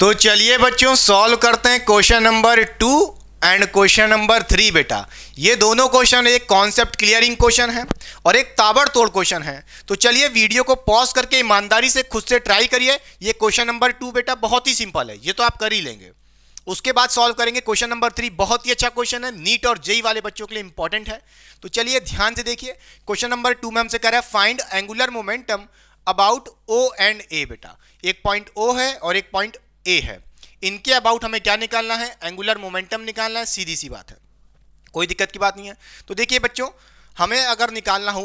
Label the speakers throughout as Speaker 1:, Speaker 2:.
Speaker 1: तो चलिए बच्चों सॉल्व करते हैं question number two and question number three बेटा ये दोनों क्वेश्चन एक कॉन्सेप्ट क्लियरिंग क्वेश्चन है और एक ताबड़तोड़ क्वेश्चन है तो चलिए वीडियो को पॉज करके ईमानदारी से खुद से ट्राई करिए ये क्वेश्चन नंबर टू बेटा बहुत ही सिंपल है ये तो आप कर ही लेंगे उसके बाद सॉल्व करेंगे क्वेश्चन नंबर थ्री बहुत ही अच्छा क्वेश्चन है नीट और जेई वाले बच्चों के लिए इंपॉर्टेंट है तो चलिए ध्यान से देखिए क्वेश्चन नंबर टू में हमसे कह रहा है find angular momentum about O and A बेटा एक पॉइंट ओ है और एक पॉइंट ए है इनके अबाउट हमें क्या निकालना है एंगुलर मोमेंटम निकालना है सीधी सी बात है कोई दिक्कत की बात नहीं है तो देखिए बच्चों हमें अगर निकालना हो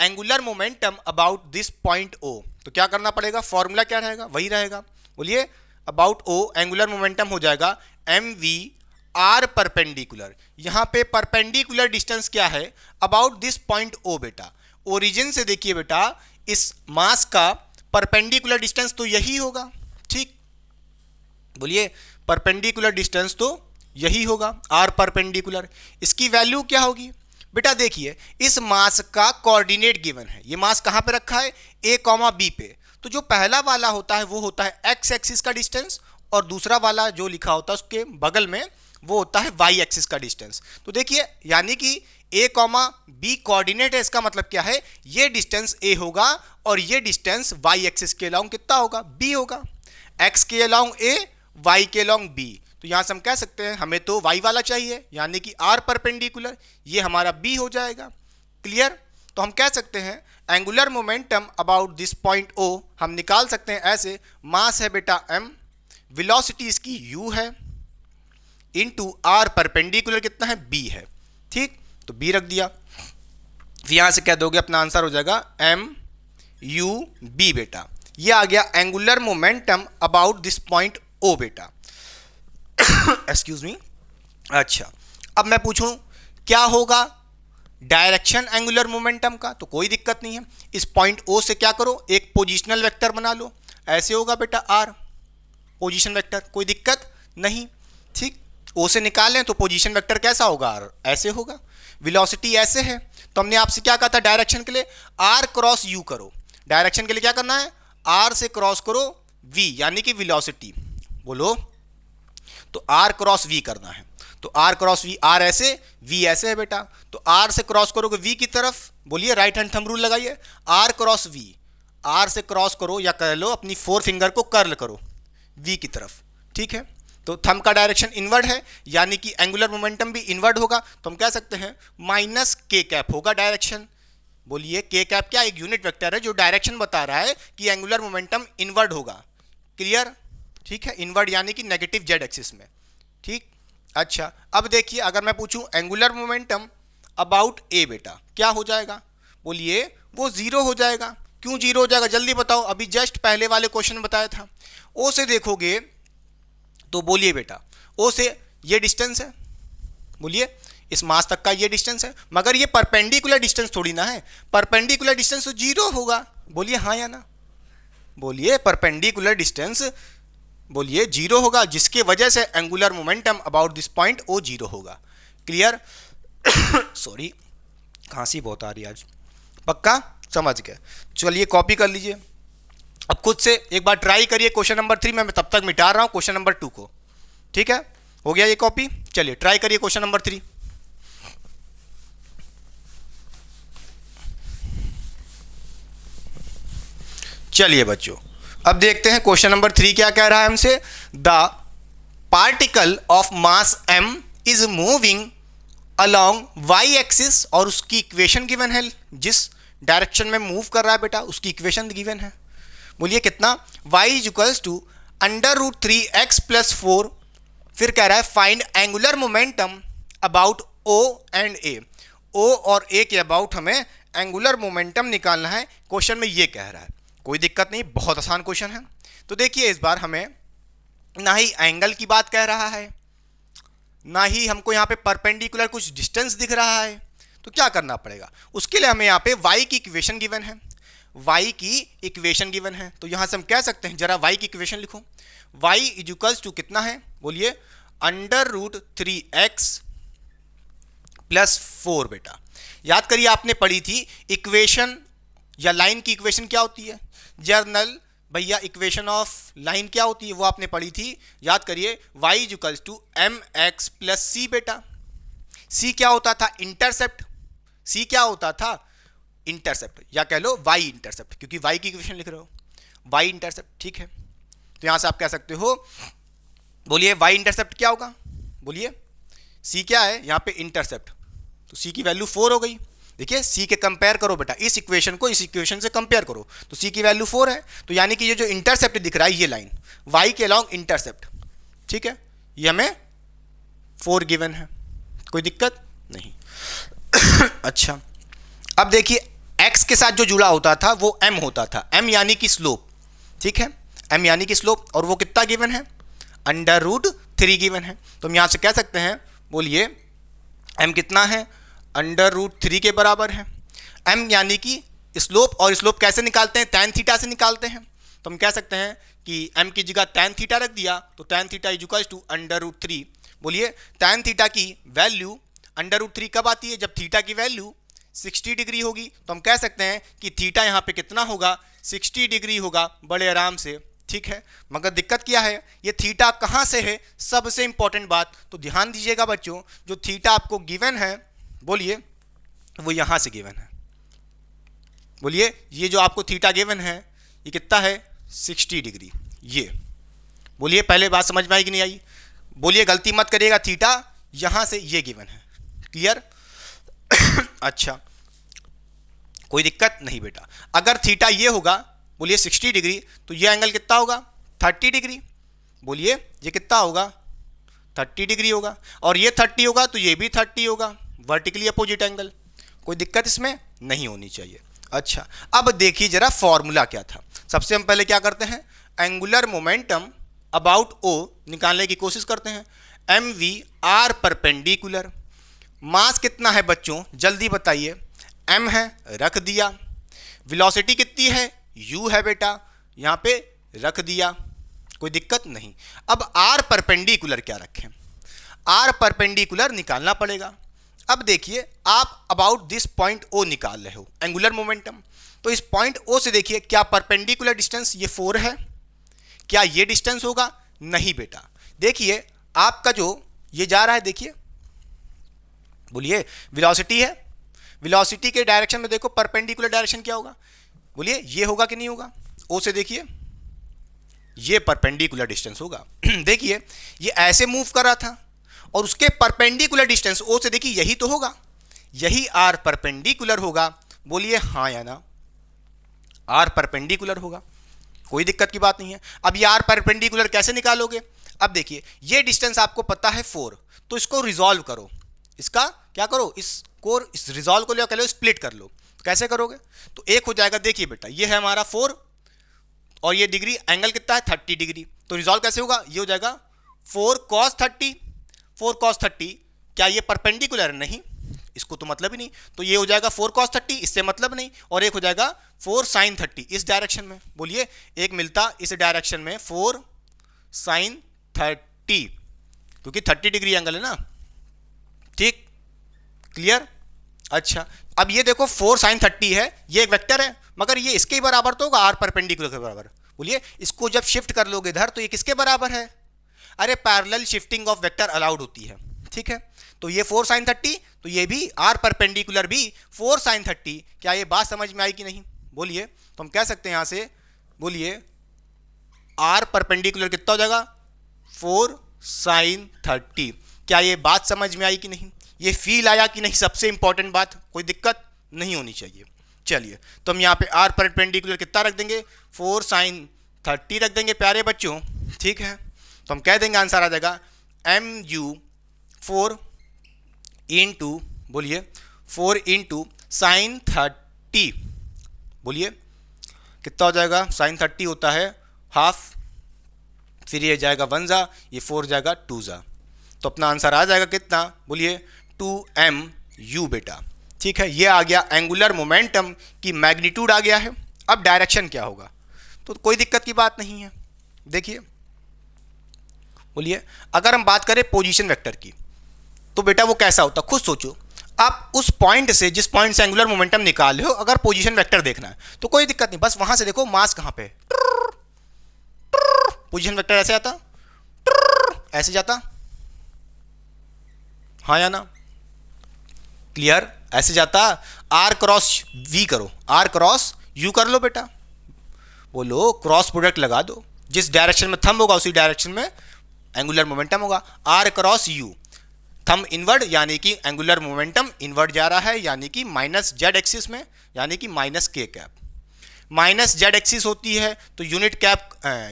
Speaker 1: angular momentum about this point O तो क्या करना पड़ेगा फॉर्मूला क्या रहेगा वही रहेगा बोलिए अबाउट ओ एंगुलर मोमेंटम हो जाएगा एम वी आर परपेंडिकुलर यहाँ पे परपेंडिकुलर डिस्टेंस क्या है अबाउट दिस पॉइंट ओ बेटा ओरिजिन से देखिए बेटा इस मास का परपेंडिकुलर डिस्टेंस तो यही होगा बोलिए परपेंडिकुलर डिस्टेंस तो यही होगा आर परपेंडिकुलर इसकी वैल्यू क्या होगी बेटा देखिए इस मास का कोऑर्डिनेट गिवन है ये मास कहाँ पे रखा है ए कॉमा बी पे तो जो पहला वाला होता है वो होता है एक्स एक्सिस का डिस्टेंस और दूसरा वाला जो लिखा होता है उसके बगल में वो होता है वाई एक्सिस का डिस्टेंस तो देखिए यानी कि ए कॉमा बी कॉर्डिनेट है इसका मतलब क्या है ये डिस्टेंस ए होगा और ये डिस्टेंस वाई एक्सिस के अलाउंग कितना होगा बी होगा एक्स के अलाउंग ए वाई के लॉन्ग बी तो यहाँ से हम कह सकते हैं हमें तो वाई वाला चाहिए यानी कि आर परपेंडिकुलर ये हमारा बी हो जाएगा क्लियर तो हम कह सकते हैं angular momentum about this point O हम निकाल सकते हैं ऐसे मास है बेटा एम विलोसिटी इसकी यू है इन टू आर परपेंडिकुलर कितना है बी है ठीक तो बी रख दिया यहाँ से कह दोगे अपना आंसर हो जाएगा एम यू बी बेटा ये आ गया angular momentum about this point O बेटा एक्सक्यूज मी अच्छा अब मैं पूछूं क्या होगा डायरेक्शन एंगुलर मोमेंटम का तो कोई दिक्कत नहीं है इस पॉइंट ओ से क्या करो एक पोजिशनल वैक्टर बना लो ऐसे होगा बेटा आर पोजिशन वैक्टर कोई दिक्कत नहीं ठीक ओ से निकालें तो पोजिशन वैक्टर कैसा होगा आर ऐसे होगा विलोसिटी ऐसे है तो हमने आपसे क्या कहा था डायरेक्शन के लिए आर क्रॉस यू करो डायरेक्शन के लिए क्या करना है आर से क्रॉस करो वी यानी कि विलॉसिटी बोलो तो आर क्रॉस वी करना है तो आर क्रॉस वी आर ऐसे वी ऐसे है बेटा तो आर से क्रॉस करोगे वी की तरफ बोलिए राइट हैंड थंब रूल लगाइए आर क्रॉस वी आर से क्रॉस करो या कर लो अपनी फोर फिंगर को कर्ल करो वी की तरफ ठीक है तो थम का डायरेक्शन इनवर्ड है यानी कि एंगुलर मोमेंटम भी इनवर्ड होगा तो हम कह सकते हैं माइनस के कैप होगा डायरेक्शन बोलिए के कैप क्या एक यूनिट वेक्टर है जो डायरेक्शन बता रहा है कि एंगुलर मोमेंटम इनवर्ड होगा क्लियर ठीक है इनवर्ड यानी कि नेगेटिव जेड एक्सिस में ठीक अच्छा अब देखिए अगर मैं पूछूं एंगुलर मोमेंटम अबाउट ए बेटा क्या हो जाएगा बोलिए वो जीरो हो जाएगा क्यों जीरो हो जाएगा जल्दी बताओ अभी जस्ट पहले वाले क्वेश्चन बताया था ओ से देखोगे तो बोलिए बेटा ओ से ये डिस्टेंस है बोलिए इस मास तक का ये डिस्टेंस है मगर ये परपेंडिकुलर डिस्टेंस थोड़ी ना है परपेंडिकुलर डिस्टेंस तो जीरो होगा बोलिए हाँ या ना बोलिए परपेंडिकुलर डिस्टेंस बोलिए जीरो होगा जिसके वजह से angular momentum about this point O zero होगा क्लियर सॉरी खांसी बहुत आ रही है आज पक्का समझ गए चलिए कॉपी कर लीजिए अब खुद से एक बार ट्राई करिए क्वेश्चन नंबर थ्री में मैं तब तक मिटा रहा हूँ क्वेश्चन नंबर टू को ठीक है हो गया ये कॉपी चलिए ट्राई करिए क्वेश्चन नंबर थ्री चलिए बच्चों अब देखते हैं क्वेश्चन नंबर थ्री क्या कह रहा है हमसे the particle of mass M is moving along Y axis और उसकी इक्वेशन गिवन है जिस डायरेक्शन में मूव कर रहा है बेटा उसकी इक्वेशन गिवन है बोलिए कितना Y is equals to under root three X plus four फिर कह रहा है find angular momentum about O and A O और ए के अबाउट हमें एंगुलर मोमेंटम निकालना है क्वेश्चन में ये कह रहा है कोई दिक्कत नहीं बहुत आसान क्वेश्चन है तो देखिए इस बार हमें ना ही एंगल की बात कह रहा है ना ही हमको यहाँ पे परपेंडिकुलर कुछ डिस्टेंस दिख रहा है तो क्या करना पड़ेगा उसके लिए हमें यहाँ पे वाई की इक्वेशन गिवन है वाई की इक्वेशन गिवन है तो यहाँ से हम कह सकते हैं जरा वाई की इक्वेशन लिखो वाई इजुकल्स टू कितना है बोलिए under root three X plus four बेटा याद करिए आपने पढ़ी थी इक्वेशन या लाइन की इक्वेशन क्या होती है जर्नल भैया इक्वेशन ऑफ लाइन क्या होती है वो आपने पढ़ी थी याद करिए y equals to M X plus C बेटा सी क्या होता था इंटरसेप्ट सी क्या होता था इंटरसेप्ट या कह लो वाई इंटरसेप्ट क्योंकि वाई की इक्वेशन लिख रहे हो वाई इंटरसेप्ट ठीक है तो यहां से आप कह सकते हो बोलिए वाई इंटरसेप्ट क्या होगा बोलिए सी क्या है यहां पे इंटरसेप्ट तो सी की वैल्यू फोर हो गई देखिए सी के कंपेयर करो बेटा इस इक्वेशन को इस इक्वेशन से कंपेयर करो तो सी की वैल्यू फोर है तो यानी कि ये जो इंटरसेप्ट दिख रहा है ये लाइन वाई के अलॉन्ग इंटरसेप्ट ठीक है ये हमें फोर गिवन है कोई दिक्कत नहीं अच्छा अब देखिए एक्स के साथ जो जुड़ा होता था वो एम होता था एम यानी कि स्लोप ठीक है एम यानी कि स्लोप और वो कितना गिवन है अंडर रूट थ्री गिवन है तो हम यहाँ से कह सकते हैं बोलिए एम कितना है अंडर रूट थ्री के बराबर है एम यानी कि स्लोप और स्लोप कैसे निकालते हैं टैन थीटा से निकालते हैं तो हम कह सकते हैं कि एम की जगह टैन थीटा रख दिया तो टैन थीटा इजुकाज टू अंडर रूट थ्री बोलिए टैन थीटा की वैल्यू अंडर रूट थ्री कब आती है जब थीटा की वैल्यू 60 डिग्री होगी तो हम कह सकते हैं कि थीटा यहाँ पे कितना होगा 60 डिग्री होगा बड़े आराम से ठीक है मगर दिक्कत क्या है ये थीटा कहाँ से है सबसे इंपॉर्टेंट बात तो ध्यान दीजिएगा बच्चों जो थीटा आपको गिवन है बोलिए वो यहाँ से गिवन है बोलिए ये जो आपको थीटा गिवन है ये कितना है 60 डिग्री ये बोलिए पहले बात समझ में आई कि नहीं आई बोलिए गलती मत करिएगा थीटा यहाँ से ये गिवन है क्लियर अच्छा कोई दिक्कत नहीं बेटा अगर थीटा ये होगा बोलिए 60 डिग्री तो ये एंगल कितना होगा 30 डिग्री बोलिए ये कितना होगा 30 डिग्री होगा और ये 30 होगा तो ये भी 30 होगा वर्टिकली अपोजिट एंगल कोई दिक्कत इसमें नहीं होनी चाहिए अच्छा अब देखिए जरा फॉर्मूला क्या था सबसे हम पहले क्या करते हैं एंगुलर मोमेंटम अबाउट ओ निकालने की कोशिश करते हैं M V R perpendicular mass कितना है बच्चों जल्दी बताइए एम है रख दिया विलोसिटी कितनी है यू है बेटा यहाँ पे रख दिया कोई दिक्कत नहीं अब आर परपेंडिकुलर क्या रखें आर परपेंडिकुलर निकालना पड़ेगा अब देखिए आप अबाउट दिस पॉइंट ओ निकाल रहे हो एंगुलर मोमेंटम तो इस पॉइंट ओ से देखिए क्या परपेंडिकुलर डिस्टेंस ये फोर है क्या ये डिस्टेंस होगा नहीं बेटा देखिए आपका जो ये जा रहा है देखिए बोलिए विलोसिटी है विलोसिटी के डायरेक्शन में देखो परपेंडिकुलर डायरेक्शन क्या होगा बोलिए ये होगा कि नहीं होगा ओ से देखिए ये परपेंडिकुलर डिस्टेंस होगा देखिए ये ऐसे मूव कर रहा था और उसके परपेंडिकुलर डिस्टेंस ओ से देखिए यही तो होगा यही आर परपेंडिकुलर होगा बोलिए हाँ या ना आर परपेंडिकुलर होगा कोई दिक्कत की बात नहीं है अब ये आर परपेंडिकुलर कैसे निकालोगे अब देखिए ये डिस्टेंस आपको पता है फोर तो इसको रिजॉल्व करो इसका क्या करो इस कोर इस रिजॉल्व को लिया कह लो स्प्लिट कर लो कैसे करोगे तो एक हो जाएगा देखिए बेटा ये है हमारा फोर और ये डिग्री एंगल कितना है थर्टी डिग्री तो रिजॉल्व कैसे होगा ये हो जाएगा four cos thirty four cos thirty क्या ये परपेंडिकुलर नहीं इसको तो मतलब ही नहीं तो ये हो जाएगा फोर कॉस थर्टी इससे मतलब नहीं और एक हो जाएगा फोर साइन थर्टी इस डायरेक्शन में बोलिए एक मिलता इस डायरेक्शन में फोर साइन थर्टी क्योंकि थर्टी डिग्री एंगल है ना ठीक क्लियर अच्छा अब ये देखो फोर साइन थर्टी है ये एक वेक्टर है मगर ये इसके बराबर तो होगा आर परपेंडिकुलर के बराबर बोलिए इसको जब शिफ्ट कर लोगे इधर तो ये किसके बराबर है अरे parallel shifting of vector allowed होती है ठीक है तो ये फोर साइन थर्टी तो ये भी आर परपेंडिकुलर भी फोर साइन थर्टी क्या ये बात समझ में आई कि नहीं बोलिए तो हम कह सकते हैं यहाँ से बोलिए आर परपेंडिकुलर कितना हो जाएगा फोर साइन थर्टी क्या ये बात समझ में आई कि नहीं ये फील आया कि नहीं सबसे इंपॉर्टेंट बात कोई दिक्कत नहीं होनी चाहिए चलिए तो हम यहाँ पे आर परपेंडिकुलर कितना रख देंगे फोर साइन थर्टी रख देंगे प्यारे बच्चों ठीक है तो हम कह देंगे आंसर आ जाएगा M U four into two बोलिए four into two sine thirty बोलिए कितना हो जाएगा साइन थर्टी होता है हाफ फिर ये जाएगा वन जा ये फोर जाएगा टू जा तो अपना आंसर आ जाएगा कितना बोलिए टू एम यू बेटा ठीक है ये आ गया एंगुलर मोमेंटम की मैग्नीट्यूड आ गया है अब डायरेक्शन क्या होगा तो कोई दिक्कत की बात नहीं है देखिए बोलिए अगर हम बात करें पोजीशन वेक्टर की तो बेटा वो कैसा होता खुद सोचो आप उस पॉइंट से जिस पॉइंट से एंगुलर मोमेंटम निकाल रहे हो अगर पोजीशन वेक्टर देखना है तो कोई दिक्कत नहीं बस वहां से देखो मास कहां पे पोजीशन वेक्टर ऐसे आता ऐसे जाता हाँ या ना क्लियर ऐसे जाता आर क्रॉस वी करो आर क्रॉस यू कर लो बेटा बोलो क्रॉस प्रोडक्ट लगा दो जिस डायरेक्शन में थम होगा उसी डायरेक्शन में एंगुलर मोमेंटम होगा R cross U thumb inward यानी कि एंगुलर मोमेंटम इनवर्ड जा रहा है यानी कि माइनस जेड एक्सिस में यानी कि minus K cap minus Z axis होती है तो यूनिट कैप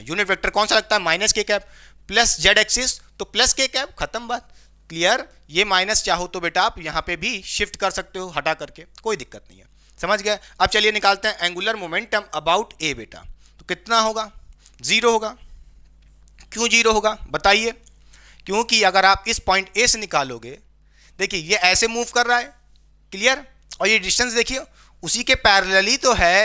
Speaker 1: यूनिट वेक्टर कौन सा लगता है minus K cap plus Z axis तो प्लस के कैप खत्म बात क्लियर ये माइनस चाहो तो बेटा आप यहाँ पे भी शिफ्ट कर सकते हो हटा करके कोई दिक्कत नहीं है समझ गया अब चलिए निकालते हैं एंगुलर मोमेंटम अबाउट ए बेटा तो कितना होगा जीरो होगा क्यों जीरो होगा बताइए क्योंकि अगर आप इस पॉइंट ए से निकालोगे देखिए ये ऐसे मूव कर रहा है क्लियर और ये डिस्टेंस देखिए उसी के पैरेलल ही तो है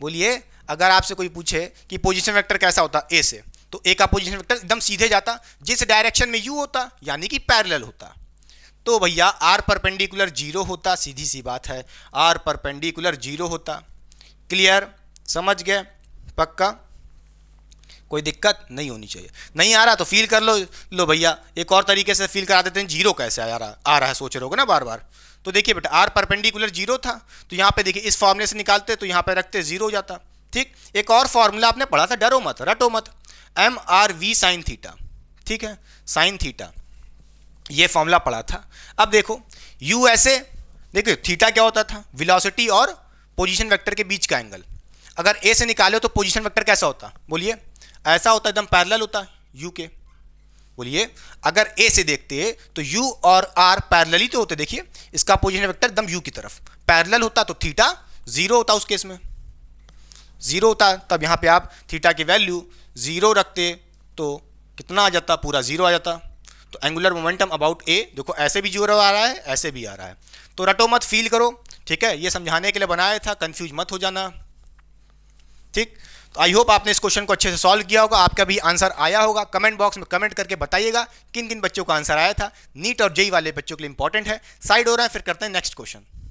Speaker 1: बोलिए अगर आपसे कोई पूछे कि पोजीशन वेक्टर कैसा होता ए से तो ए का पोजीशन वेक्टर एकदम सीधे जाता जिस डायरेक्शन में यू होता यानी कि पैरेलल होता तो भैया आर परपेंडिकुलर जीरो होता सीधी सी बात है आर परपेंडिकुलर जीरो होता क्लियर समझ गए पक्का कोई दिक्कत नहीं होनी चाहिए नहीं आ रहा तो फील कर लो लो भैया एक और तरीके से फील करा देते हैं जीरो कैसे आ रहा आ रहा है सोच रहे हो ना बार बार तो देखिए बेटा आर परपेंडिकुलर जीरो था तो यहाँ पे देखिए इस फॉर्मूले से निकालते तो यहाँ पे रखते जीरो हो जाता ठीक एक और फॉर्मूला आपने पढ़ा था डरो मत रटो मत M R V sine theta ठीक है साइन थीटा ये फॉर्मूला पढ़ा था अब देखो यू ऐसे देखिए थीटा क्या होता था विलोसिटी और पोजिशन वैक्टर के बीच का एंगल अगर ए से निकाले तो पोजिशन वैक्टर कैसा होता बोलिए ऐसा होता एकदम पैरेलल होता है यू के बोलिए अगर ए से देखते तो यू और आर पैरेलल ही तो होते देखिए इसका पोजिशन वेक्टर एकदम यू की तरफ पैरेलल होता तो थीटा जीरो होता उस केस में जीरो होता तब यहाँ पे आप थीटा की वैल्यू जीरो रखते तो कितना आ जाता पूरा जीरो आ जाता तो एंगुलर मोमेंटम अबाउट ए देखो ऐसे भी जीरो आ रहा है ऐसे भी आ रहा है तो रटो मत फील करो ठीक है ये समझाने के लिए बनाया था कंफ्यूज मत हो जाना ठीक तो आई होप आपने इस क्वेश्चन को अच्छे से सॉल्व किया होगा आपका भी आंसर आया होगा कमेंट बॉक्स में कमेंट करके बताइएगा किन किन बच्चों का आंसर आया था नीट और जेई वाले बच्चों के लिए इंपॉर्टेंट है साइड हो रहा है फिर करते हैं नेक्स्ट क्वेश्चन